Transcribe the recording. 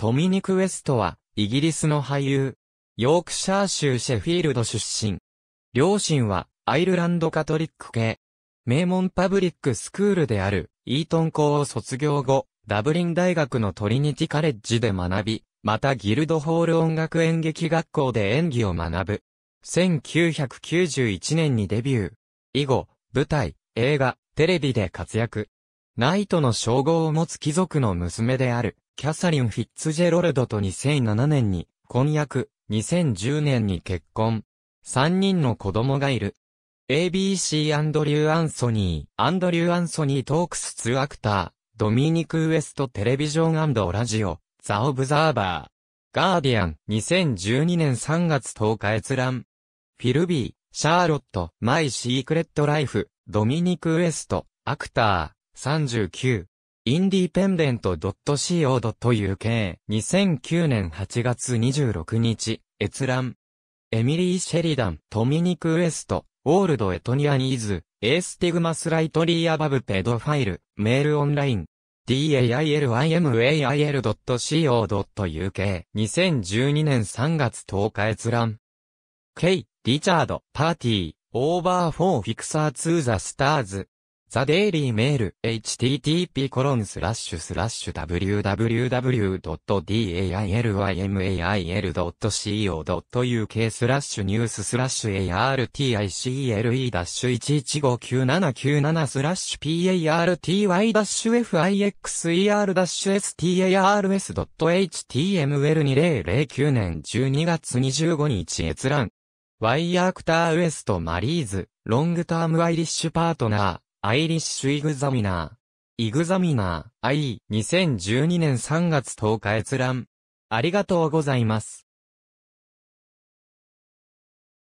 トミニク・ウェストは、イギリスの俳優。ヨークシャー州シェフィールド出身。両親は、アイルランドカトリック系。名門パブリックスクールである、イートン校を卒業後、ダブリン大学のトリニティカレッジで学び、またギルドホール音楽演劇学校で演技を学ぶ。1991年にデビュー。以後、舞台、映画、テレビで活躍。ナイトの称号を持つ貴族の娘である、キャサリン・フィッツジェロルドと2007年に婚約、2010年に結婚。3人の子供がいる。ABC アンドリュー・アンソニー、アンドリュー・アンソニー・トークス・ツー・アクター、ドミニク・ウエスト・テレビジョンラジオ、ザ・オブザーバー、ガーディアン、2012年3月10日閲覧。フィルビー、シャーロット、マイ・シークレット・ライフ、ドミニク・ウエスト、アクター、39。インディペンデント .co.uk、2009年8月26日、閲覧。エミリー・シェリダン、トミニク・ウエスト、オールド・エトニアニーズ、エースティグマスライトリー・アバブ・ペドファイル、メールオンライン。dailmail.co.uk i、2012年3月10日閲覧。ケイ、リチャード、パーティー、オーバー・フォー・フィクサー・ツー・ザ・スターズ。ザ・デイリー・メール、http://www.dailymail.co.uk スラッシュニューススラッシュ article-1159797 スラッシュ party-fixer-stars.html2009 年12月25日閲覧。ワイアークターウエストマリーズ、ロングタームアイリッシュパートナー。アイリッシュ・イグザミナー。イグザミナー、I、2012年3月10日閲覧。ありがとうございます。